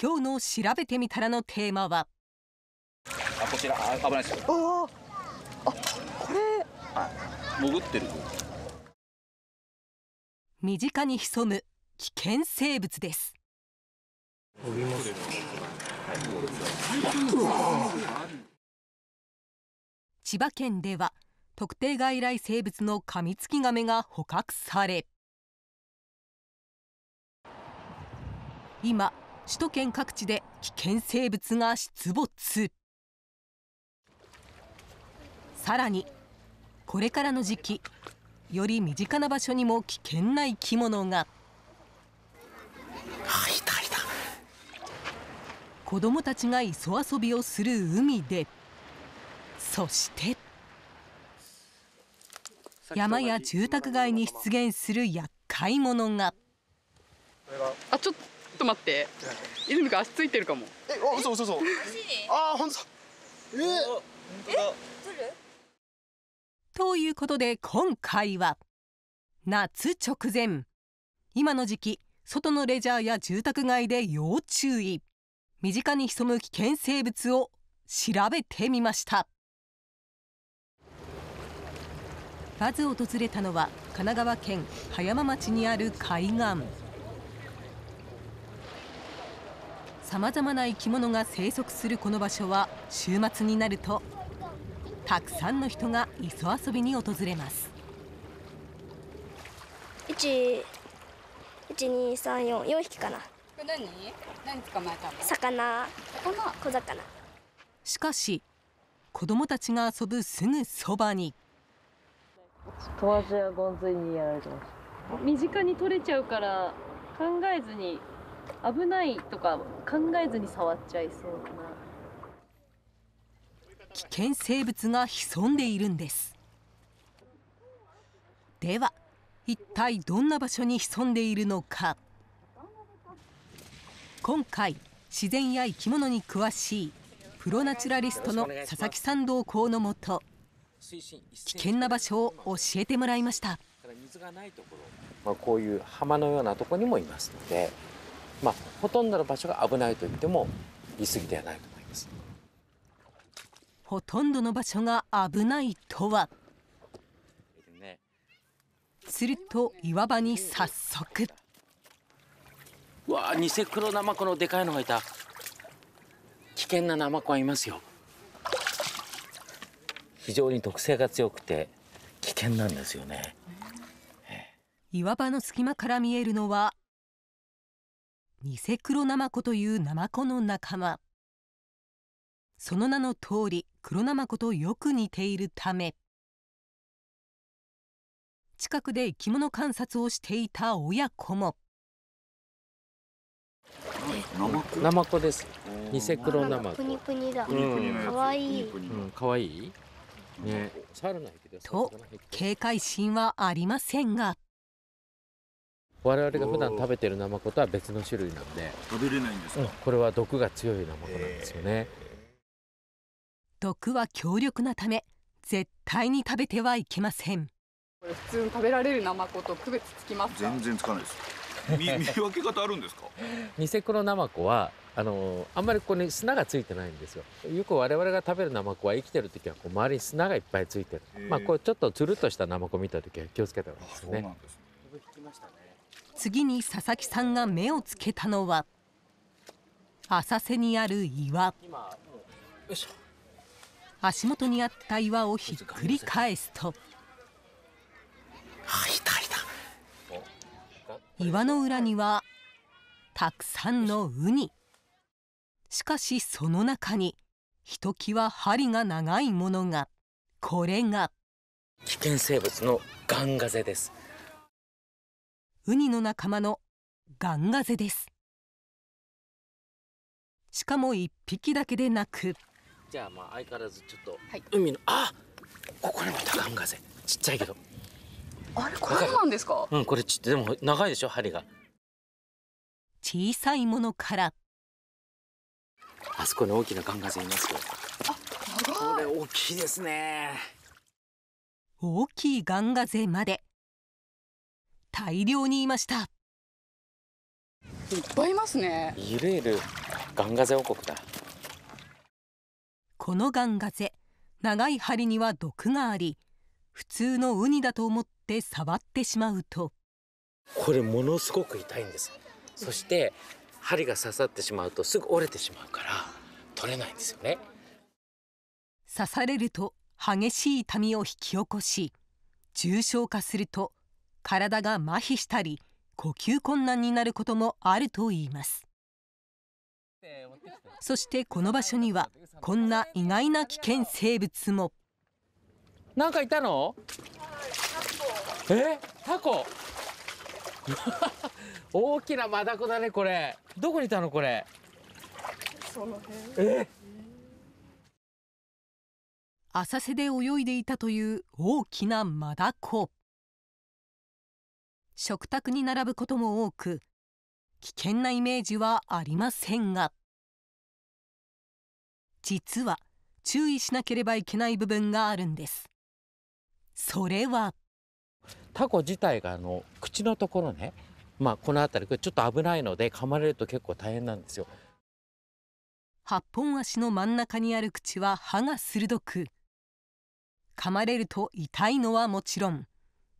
今日の調べてみたらのテーマはあこちら危ないですよあこれ、あ潜ってる身近に潜む危険生物です千葉県では特定外来生物のカミツキガメが捕獲され今首都圏各地で危険生物が出没。更に、これからの時期より身近な場所にも危険な生き物が。子供たちが磯遊びをする海でそして山や住宅街に出現する厄介者が。あちょっとと待ってい、泉君足ついてるかもえあ嘘嘘嘘あ本当ええということで今回は夏直前今の時期外のレジャーや住宅街で要注意身近に潜む危険生物を調べてみましたまず訪れたのは神奈川県葉山町にある海岸。さまざまな生き物が生息するこの場所は週末になるとたくさんの人が磯遊びに訪れます1234匹かな何何捕まえたの魚小魚しかし子供たちが遊ぶすぐそばに友達はゴンズイにやられてます身近に取れちゃうから考えずに危ないとか考えずに触っちゃいそうな危険生物が潜んでいるんですでは一体どんな場所に潜んでいるのか今回自然や生き物に詳しいプロナチュラリストの佐々木さん同行のもと危険な場所を教えてもらいました水がないところ、まあ、こういう浜のようなとこにもいますのでまあ、ほとんどの場所が危ないと言っても言い過ぎではないと思います。ほとんどの場所が危ないとはすると岩場に早速うわニセクロナマコのでかいのがいた危険なナマコはいますよ非常に毒性が強くて危険なんですよね岩場の隙間から見えるのはニセクロナマコというナマコの仲間その名の通りクロナマコとよく似ているため近くで生き物観察をしていた親子もナマコですニセクロナマコかわいい、うん、かわいいね、と警戒心はありませんが我々が普段食べてるナマコとは別の種類なんで食べれないんですか、うん、これは毒が強いナマコなんですよね、毒は強力なため絶対に食べてはいけませんこれ普通に食べられるナマコと区別つきます全然つかないです見 見分け方あるんですかニセコのナマコはあのあんまりここに砂がついてないんですよよく我々が食べるナマコは生きてる時はこう周りに砂がいっぱいついてるまあこうちょっとつるっとしたナマコ見た時は気をつけた方がいいですね次に佐々木さんが目をつけたのは浅瀬にある岩足元にあった岩をひっくり返すと岩の裏にはたくさんのウニしかしその中にひときわ針が長いものがこれが危険生物のガンガゼですウニの仲間のガンガゼですしかも1匹だけでなくじゃあまあ相変わらずちょっと、はい、海のあここにまたガンガゼちっちゃいけどあれこれなんですかうんこれちでも長いでしょ針が小さいものからあそこに大きなガンガゼいますよあ長いこれ大きいですね大きいガンガゼまで大量にいましたいっぱいいますねいるいるガンガゼ王国だこのガンガゼ長い針には毒があり普通のウニだと思って触ってしまうとこれものすごく痛いんですそして針が刺さってしまうとすぐ折れてしまうから取れないんですよね刺されると激しい痛みを引き起こし重症化すると体が麻痺したり呼吸困難になることもあるといいます。そして、この場所にはこんな意外な危険生物も。なんかいたのえタコ 大きなマダコだねこれどこにいたのこれその辺え浅瀬で泳いでいたという大きなマダコ食卓に並ぶことも多く危険なイメージはありませんが実は注意しなければいけない部分があるんです。それはタコ自体があの口のところね、まあ、この辺りちょっと危ないので噛まれると結構大変なんですよ。8本足の真ん中にある口は歯が鋭く噛まれると痛いのはもちろん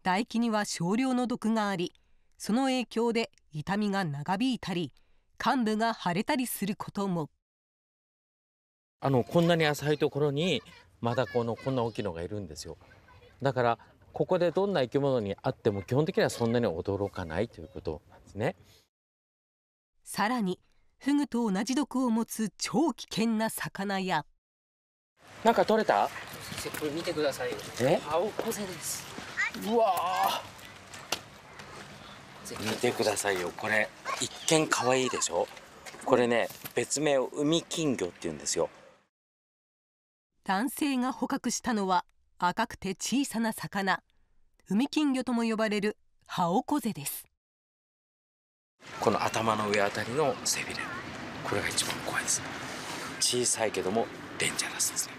唾液には少量の毒がありその影響で痛みが長引いたり患部が腫れたりすることも。あのこんなに浅いところにまダこのこんな大きいのがいるんですよ。だからここでどんな生き物にあっても基本的にはそんなに驚かないということなんですね。さらにフグと同じ毒を持つ超危険な魚や。なんか取れた？これ見てください。え？青コゼです。うわ見てくださいよこれ一見可愛いでしょこれね別名を海金魚って言うんですよ男性が捕獲したのは赤くて小さな魚海金魚とも呼ばれるハオコゼですこの頭の上あたりの背びれこれが一番怖いです小さいけどもデンジャラスですね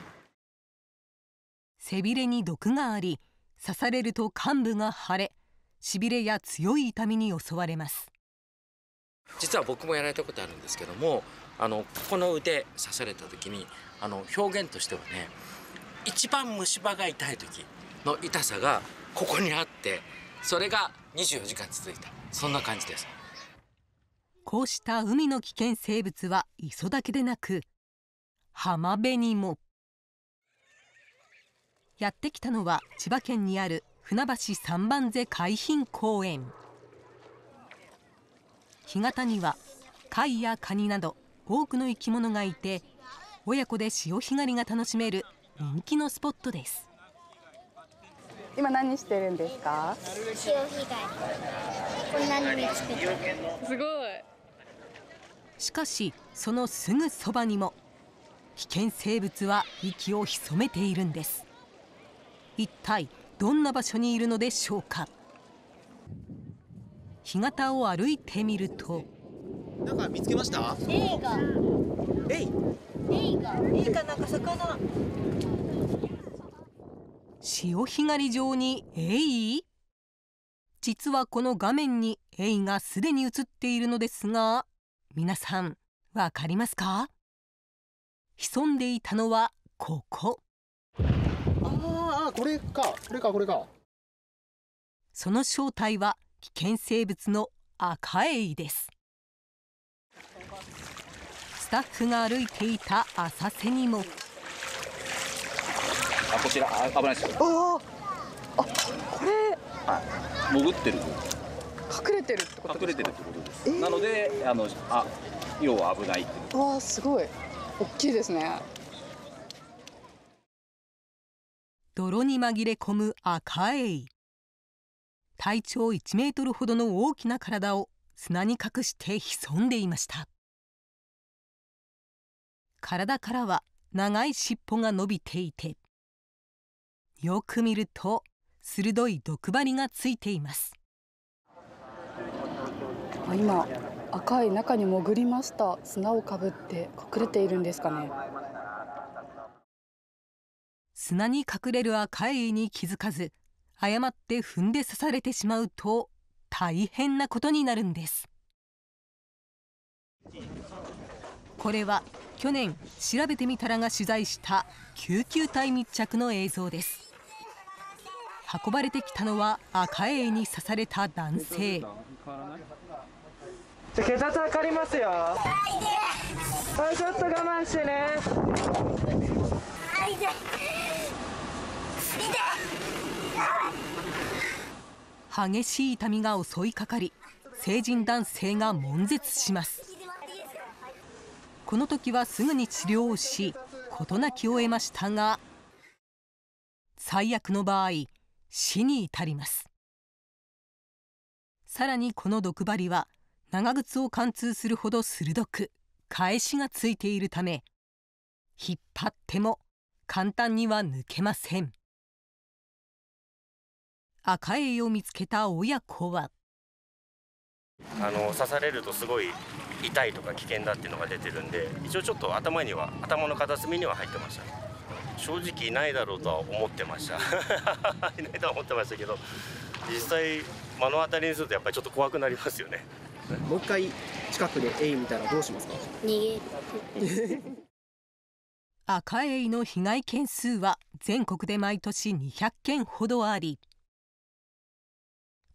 背びれに毒があり刺されると患部が腫れしびれや強い痛みに襲われます実は僕もやられたことあるんですけどもあのこの腕刺された時にあの表現としてはね一番虫歯が痛い時の痛さがここにあってそれが24時間続いたそんな感じですこうした海の危険生物は磯だけでなく浜辺にも。やってきたのは千葉県にある船橋三番瀬海浜公園干潟には貝やカニなど多くの生き物がいて親子で潮干狩りが楽しめる人気のスポットです今何してるんですか潮干狩りこんなに見つけたすごいしかしそのすぐそばにも危険生物は息を潜めているんです一体どんな場所にいるのでしょうか干潟を歩いてみるとなんか見つけましたエイガエイエイガなんか魚潮干狩り場にエイ実はこの画面にエイがすでに映っているのですが皆ささんわかりますか潜んでいたのはこここれかこれかこれかその正体は危険生物のアカエイですスタッフが歩いていた浅瀬にもあこちらあ危ないですよあこれ、あ潜ってる隠れてるってこと隠れてるってことです、えー、なのであのあ要は危ないわあすごい大きいですね泥に紛れ込むアカエイ体長 1ｍ ほどの大きな体を砂に隠して潜んでいました体からは長い尻尾が伸びていてよく見ると鋭い毒針がついています今赤い中に潜りました砂をかぶって隠れているんですかね砂に隠れる赤カエイに気づかず誤って踏んで刺されてしまうと大変なことになるんです。これは去年調べてみたらが取材した救急隊密着の映像です。運ばれてきたのは赤カエイに刺された男性。血圧かりますよ。ちょっと我慢してね。はい、激しい痛みが襲いかかり成人男性が悶絶しますこの時はすぐに治療をし事なきを得ましたが最悪の場合死に至りますさらにこの毒針は長靴を貫通するほど鋭く返しがついているため引っ張っても簡単には抜けません赤エイを見つけた親子は。あの刺されるとすごい痛いとか危険だっていうのが出てるんで一応ちょっと頭には頭の片隅には入ってました、正直いないだろうとは思ってました いないとは思ってましたけど実際目の当たりにするとやっぱりちょっと怖くなりますよねもう一回近くでエイ見たらどうしますか逃げ赤エイの被害件数は全国で毎年200件ほどあり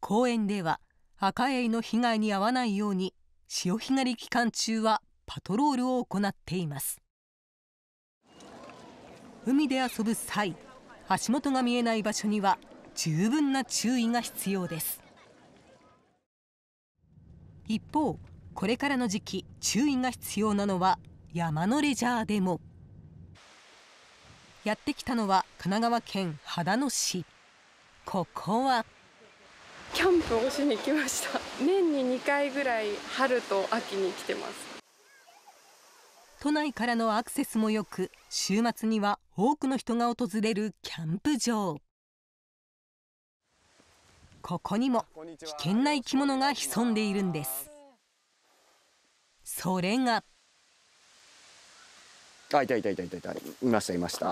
公園では赤カエイの被害に遭わないように潮干狩り期間中はパトロールを行っています。海で遊ぶ際足元が見えない場所には十分な注意が必要です一方これからの時期注意が必要なのは山のレジャーでもやってきたのは神奈川県秦野市ここはキャンプをしに来ました年に2回ぐらい春と秋に来てます都内からのアクセスも良く週末には多くの人が訪れるキャンプ場ここにも危険な生き物が潜んでいるんですそれがあいたいたいたいたいましたいました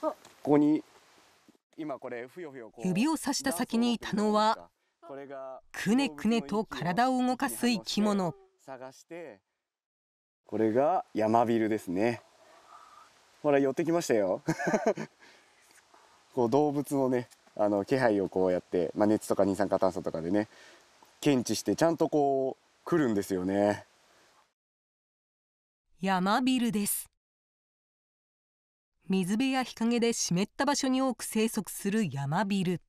ここに今これふふよよ指をさした先にいたのはくねくねと体を動かす生き物探してこれがヤマビルですねほら寄ってきましたよ こう動物のねあの気配をこうやって、まあ、熱とか二酸化炭素とかでね検知してちゃんとこう来るんですよねヤマビルです水辺や日陰で湿った場所に多く生息するヤマビル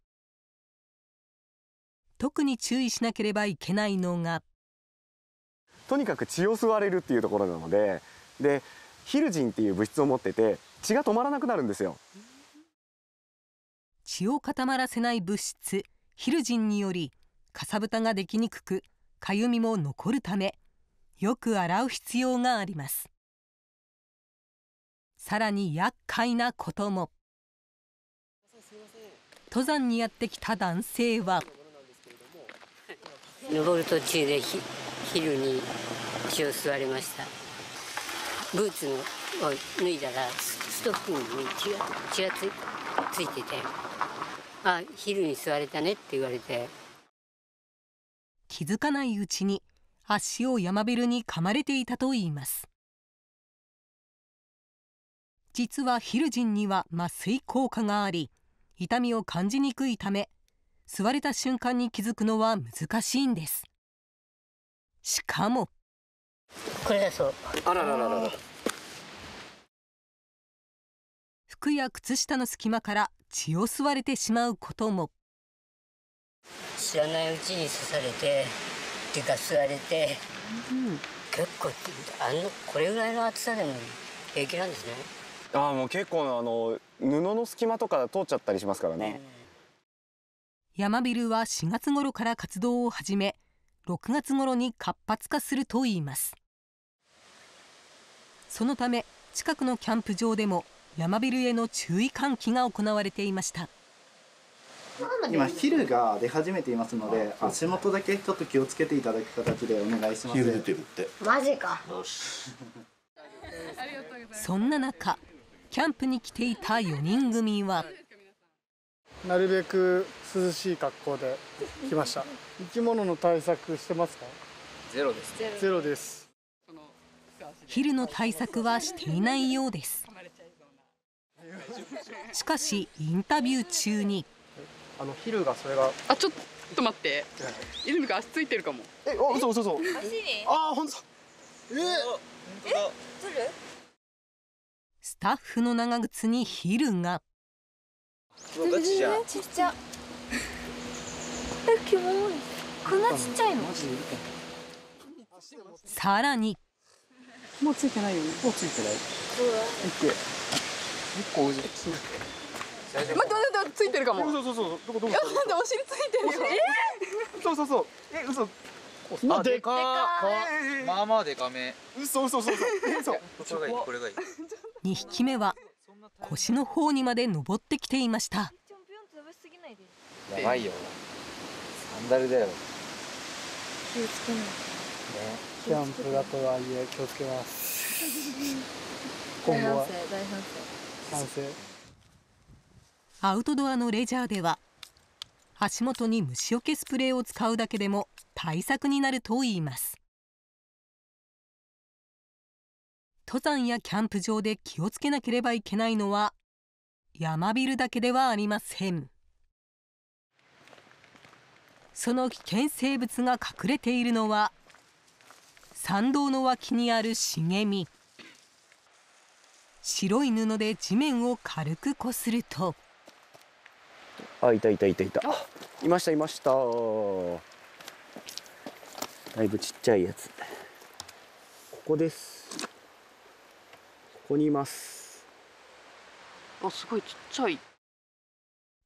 特に注意しなければいけないのがとにかく血を吸われるっていうところなのででヒルジンっていう物質を持ってて血が止まらなくなるんですよ血を固まらせない物質ヒルジンによりかさぶたができにくくかゆみも残るためよく洗う必要がありますさらに厄介なことも登山にやってきた男性は登る途中でひ昼に血を吸われましたブーツを脱いだらストッキンに血が血がついてて「あ昼に吸われたね」って言われて気づかないうちに足を山ビルに噛まれていたといいます実はヒルジンには麻酔効果があり痛みを感じにくいため吸われた瞬間に気づくのは難しいんですしかも服や靴下の隙間から血を吸われてしまうことも知らないうちに刺されてうか吸われて、うん、結構あのこれぐらいの厚さでも平気なんですねああもう結構あの布の隙間とか通っちゃったりしますからね。ヤマビルは4月頃から活動を始め6月頃に活発化するといいますそのため近くのキャンプ場でもヤマビルへの注意喚起が行われていました今昼が出始めていますので足元だけちょっと気をつけていただく形でお願いしますってマジかよしそんな中キャンプに来ていた4人組はなるべく涼しい格好で来ました生き物の対策してますかゼロですゼロです昼の対策はしていないようですしかしインタビュー中にあの昼がそれがあちょっと待って泉君足ついてるかもえあ嘘嘘そ足にあ本当えええずるスタッフの長靴にヒルが。ちっちゃ。こんなちっちゃいの。さらに。もうついてないよね。もうついてない。い結構待って待ってついてるかも。そうそうそうどこどこ。お尻ついてるよ。えそうそうそう。え嘘。あ、でかまあまあでかめ。嘘嘘嘘嘘。こがいいこれがいい。2匹目は腰のにまで登ってきていましたやばいよサンダルだよ気をつけないキャンプだとはいえ気をつけます 今後は反省アウトドアのレジャーでは足元に虫除けスプレーを使うだけでも対策になるといいます登山やキャンプ場で気をつけなければいけないのは山ビルだけではありませんその危険生物が隠れているのは山道の脇にある茂み白い布で地面を軽くこするとあいたいたいたいたいましたいましただいぶちっちゃいやつここですこにいますあすごいちっちゃい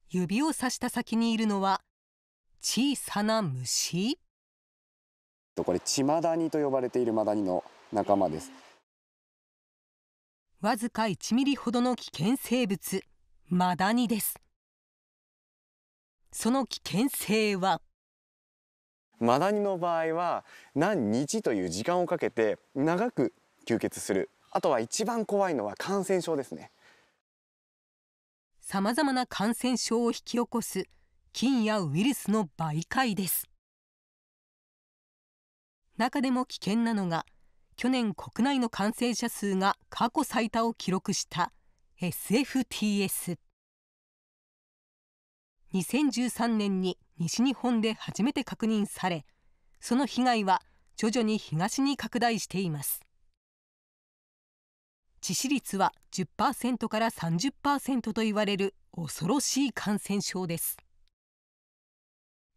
指をさした先にいるのは小さな虫これチマダニと呼ばれているマダニの仲間ですわずか1ミリほどの危険生物マダニですその危険性はマダニの場合は何日という時間をかけて長く吸血するあとは一番怖いのは感染症ですね様々な感染症を引き起こす菌やウイルスの媒介です中でも危険なのが去年国内の感染者数が過去最多を記録した SFTS2013 年に西日本で初めて確認されその被害は徐々に東に拡大しています致死率は10％から30％と言われる恐ろしい感染症です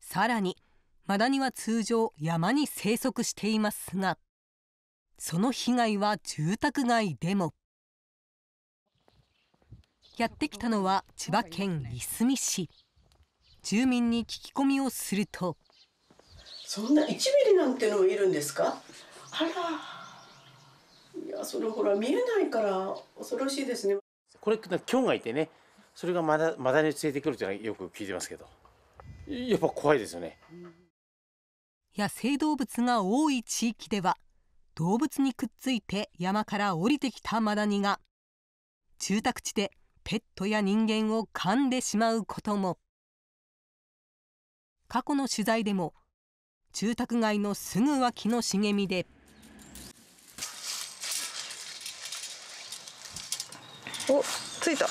さらにマダニは通常山に生息していますがその被害は住宅街でもやってきたのは千葉県いすみ市住民に聞き込みをするとそんな1ミリなんてのもいるんですかあらそれほら見えないから恐ろしいですねこれ今日がいてねそれがまだまだについてくるというのはよく聞いてますけどやっぱ怖いですよね、野生動物が多い地域では動物にくっついて山から降りてきたマダニが住宅地でペットや人間を噛んでしまうことも過去の取材でも住宅街のすぐ脇の茂みでおついた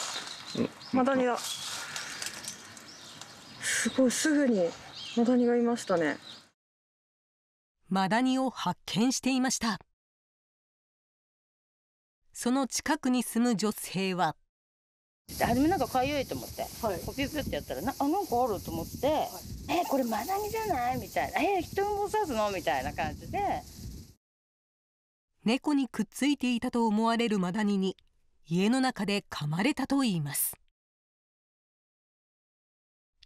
マダニだすごいすぐにマダニがいましたねマダニを発見していましたその近くに住む女性は初めなんかかゆいと思って、はい、ピュピュってやったらなあなんかあると思って、はい、えこれマダニじゃないみたいなえ人も刺すのみたいな感じで猫にくっついていたと思われるマダニに家の中で噛まれたといいます。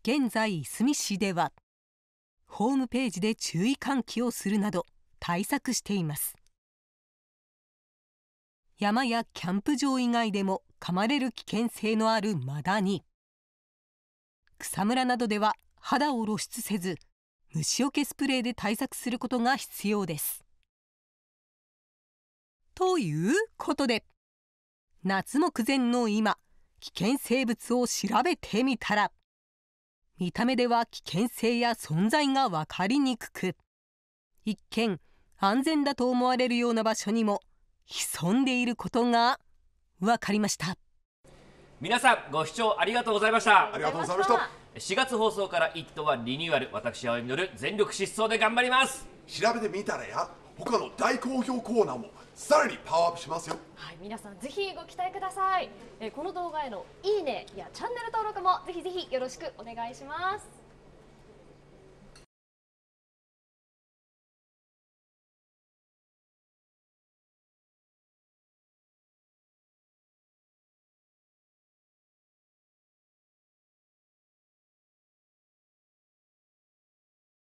現在、いすみ市ではホームページで注意喚起をするなど対策しています。山やキャンプ場以外でも噛まれる危険性のあるマダニ。草むらなどでは肌を露出せず虫除けスプレーで対策することが必要です。ということで。夏目前の今危険生物を調べてみたら見た目では危険性や存在が分かりにくく一見安全だと思われるような場所にも潜んでいることが分かりました皆さんご視聴ありがとうございましたありがとうございました4月放送から「イット!」はリニューアル私青井実全力疾走で頑張ります調べてみたらや他の大好評コーナーもさらにパワーアップしますよはい皆さんぜひご期待ください、えこの動画へのいいねやチャンネル登録もぜひぜひよろしくお願いします